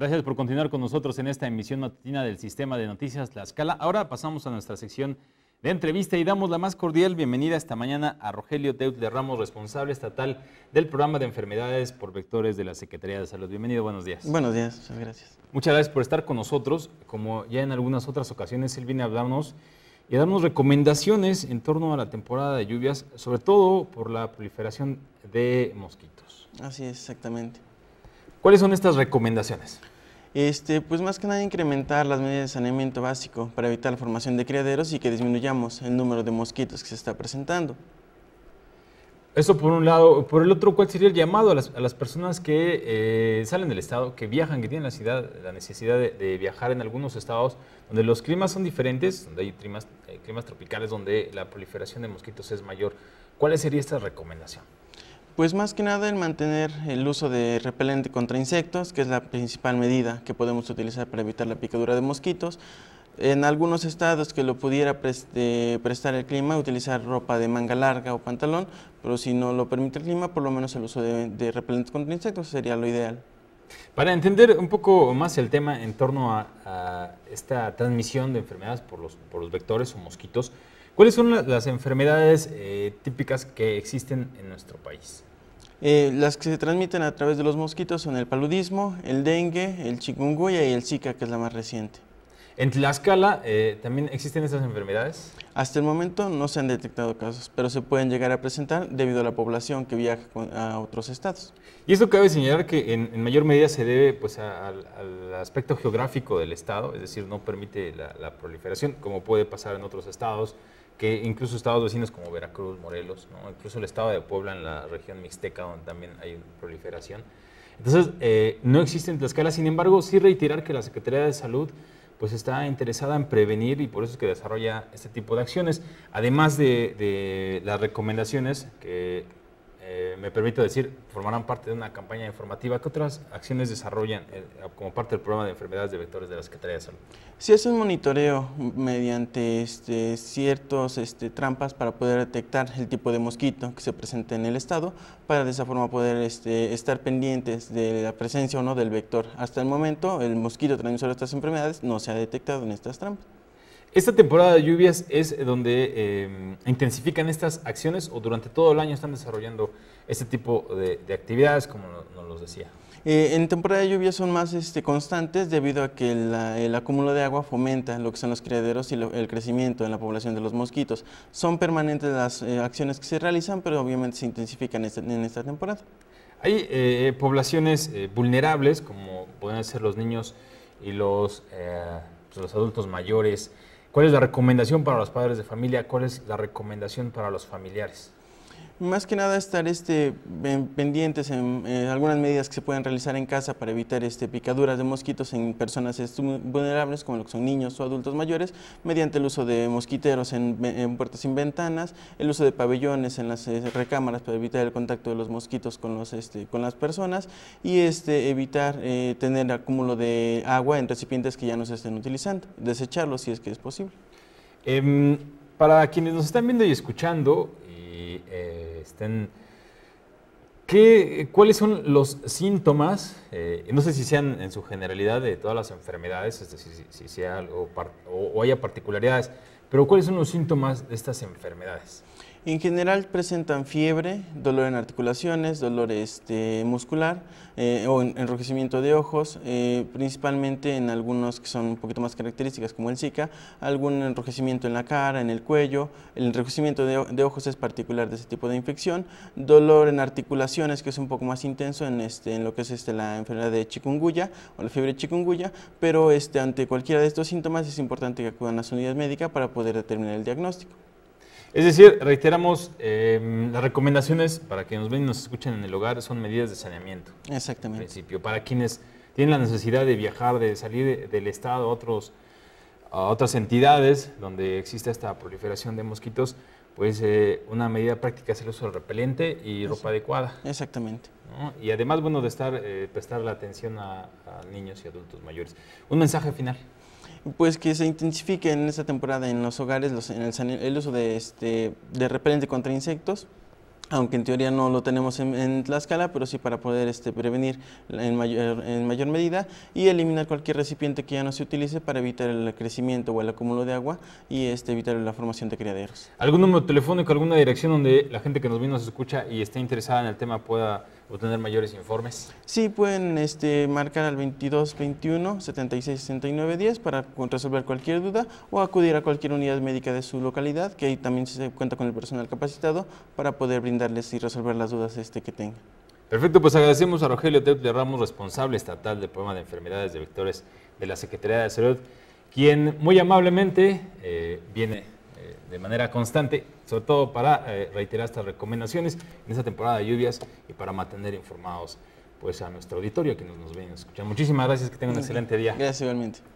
Gracias por continuar con nosotros en esta emisión matutina del Sistema de Noticias La Escala. Ahora pasamos a nuestra sección de entrevista y damos la más cordial bienvenida esta mañana a Rogelio de Ramos, responsable estatal del programa de enfermedades por vectores de la Secretaría de Salud. Bienvenido, buenos días. Buenos días, muchas gracias. Muchas gracias por estar con nosotros. Como ya en algunas otras ocasiones, él viene a hablarnos y a darnos recomendaciones en torno a la temporada de lluvias, sobre todo por la proliferación de mosquitos. Así es, exactamente. ¿Cuáles son estas recomendaciones? Este, pues más que nada incrementar las medidas de saneamiento básico para evitar la formación de criaderos y que disminuyamos el número de mosquitos que se está presentando. Eso por un lado. Por el otro, ¿cuál sería el llamado a las, personas que eh, salen del estado, que viajan, que tienen la, ciudad, la necesidad de, viajar en algunos estados donde los climas son diferentes, donde hay climas eh, tropicales, donde la proliferación de mosquitos es mayor? ¿Cuál sería esta recomendación? Pues más que nada el mantener el uso de repelente contra insectos, que es la principal medida que podemos utilizar para evitar la picadura de mosquitos. En algunos estados que lo pudiera eh, prestar el clima, utilizar ropa de manga larga o pantalón, pero si no lo permite el clima, por lo menos el uso de, repelente contra insectos sería lo ideal. Para entender un poco más el tema en torno a, esta transmisión de enfermedades por los vectores o mosquitos, ¿Cuáles son las enfermedades eh, típicas que existen en nuestro país? Eh, las que se transmiten a través de los mosquitos son el paludismo, el dengue, el chikungunya y el zika, que es la más reciente. ¿En Tlaxcala eh, también existen estas enfermedades? Hasta el momento no se han detectado casos, pero se pueden llegar a presentar debido a la población que viaja a otros estados. Y esto cabe señalar que en, mayor medida se debe pues, al aspecto geográfico del estado, es decir, no permite la, proliferación, como puede pasar en otros estados, que incluso estados vecinos como Veracruz, Morelos, incluso el estado de Puebla en la región mixteca, donde también hay proliferación. Entonces, eh, no existe en Tlaxcala, sin embargo, sí reiterar que la Secretaría de Salud pues está interesada en prevenir y por eso es que desarrolla este tipo de acciones, además de, de las recomendaciones que me permito decir, formarán parte de una campaña informativa. ¿Qué otras acciones desarrollan eh, como parte del programa de enfermedades de vectores de la Secretaría de Salud? Sí, es un monitoreo mediante este, ciertos este, trampas para poder detectar el tipo de mosquito que se presenta en el estado, para de esa forma poder este, estar pendientes de la presencia o no del vector. Hasta el momento, el mosquito transmisor de estas enfermedades no se ha detectado en estas trampas. Esta temporada de lluvias es donde em, intensifican estas acciones o durante todo el año están desarrollando este tipo de, actividades, como nos lo decía. Eh, en temporada de lluvias son más este, constantes debido a que el acúmulo de agua fomenta lo que son los criaderos y el crecimiento en la población de los mosquitos. Son permanentes las eh, acciones que se realizan, pero obviamente se intensifican este, en esta temporada. Hay eh, poblaciones vulnerables, como pueden ser los niños y los, los adultos mayores, ¿Cuál es la recomendación para los padres de familia? ¿Cuál es la recomendación para los familiares? Más que nada estar este, pendientes en eh, algunas medidas que se pueden realizar en casa para evitar este, picaduras de mosquitos en personas este, vulnerables como lo que son niños o adultos mayores mediante el uso de mosquiteros en, puertas sin ventanas, el uso de pabellones en las eh, recámaras para evitar el contacto de los mosquitos con, los, este, con las personas y este, evitar eh, tener acúmulo de agua en recipientes que ya no se estén utilizando, desecharlos si es que es posible. Em, para quienes nos están viendo y escuchando, estén... ¿Qué, ¿Cuáles son los síntomas? Eh, no sé si sean en su generalidad de todas las enfermedades, es decir, si, sea o haya particularidades, pero ¿cuáles son los síntomas de estas enfermedades? En general presentan fiebre, dolor en articulaciones, dolor este, muscular eh, o enrojecimiento de ojos, eh, principalmente en algunos que son un poquito más características como el Zika, algún enrojecimiento en la cara, en el cuello, el enrojecimiento de, ojos es particular de este tipo de infección, dolor en articulaciones que es un poco más intenso en, este, lo que es este, la enfermedad de chikungunya o la fiebre de chikungunya, pero ante cualquiera de estos síntomas es importante que acudan a su unidad médica para poder determinar el diagnóstico. Es decir, reiteramos, em, las recomendaciones para que nos ven y nos escuchen en el hogar son medidas de saneamiento. Exactamente. En principio, para quienes tienen la necesidad de viajar, de salir del estado a, otros, otras entidades donde existe esta proliferación de mosquitos, pues eh, una medida práctica es el uso del repelente y ropa adecuada. Exactamente. Y además, bueno, de estar, eh, prestar la atención a niños y adultos mayores. Un mensaje final pues que se intensifique en esta temporada en los hogares el, uso de, este, de repelente contra insectos aunque en teoría no lo tenemos en, la escala pero sí para poder este, prevenir en mayor, en mayor, medida y eliminar cualquier recipiente que ya no se utilice para evitar el crecimiento o el acúmulo de agua y este, evitar la formación de criaderos. ¿Algún número telefónico, alguna dirección donde la gente que nos viene nos escucha y está interesada en el tema pueda ¿O tener mayores informes? Sí, pueden este, marcar al 2221 69 10 para resolver cualquier duda o acudir a cualquier unidad médica de su localidad, que ahí también se cuenta con el personal capacitado para poder brindarles y resolver las dudas este, que tengan. Perfecto, pues agradecemos a Rogelio de Ramos, responsable estatal del programa de enfermedades de vectores de la Secretaría de Salud, quien muy amablemente eh, viene de manera constante, sobre todo para eh, reiterar estas recomendaciones en esta temporada de lluvias y para mantener informados pues, a nuestro auditorio que nos, nos ven escuchando. Muchísimas gracias, que tengan un excelente día. Gracias igualmente.